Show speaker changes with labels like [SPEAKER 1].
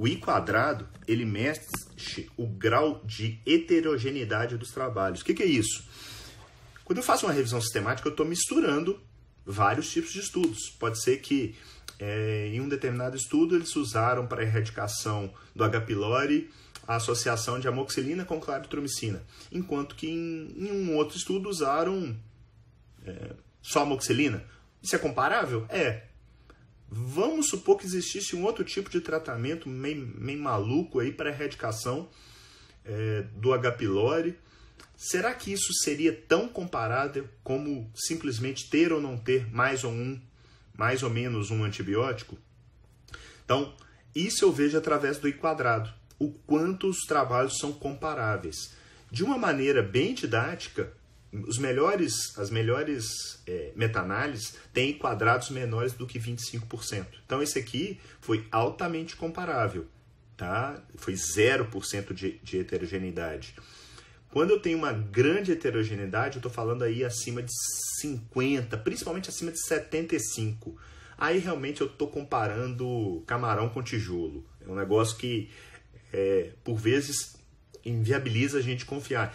[SPEAKER 1] O I quadrado, ele mexe o grau de heterogeneidade dos trabalhos. O que, que é isso? Quando eu faço uma revisão sistemática, eu estou misturando vários tipos de estudos. Pode ser que é, em um determinado estudo eles usaram para a erradicação do H. pylori a associação de amoxilina com claritromicina, enquanto que em, em um outro estudo usaram é, só amoxilina. Isso é comparável? É, Vamos supor que existisse um outro tipo de tratamento meio, meio maluco aí para erradicação é, do H. pylori. Será que isso seria tão comparável como simplesmente ter ou não ter mais ou um, mais ou menos um antibiótico? Então, isso eu vejo através do i quadrado, o quanto os trabalhos são comparáveis. De uma maneira bem didática, os melhores, as melhores é, análises têm quadrados menores do que 25%. Então esse aqui foi altamente comparável, tá? Foi 0% de, de heterogeneidade. Quando eu tenho uma grande heterogeneidade, eu estou falando aí acima de 50, principalmente acima de 75. Aí realmente eu estou comparando camarão com tijolo. É um negócio que, é, por vezes, inviabiliza a gente confiar.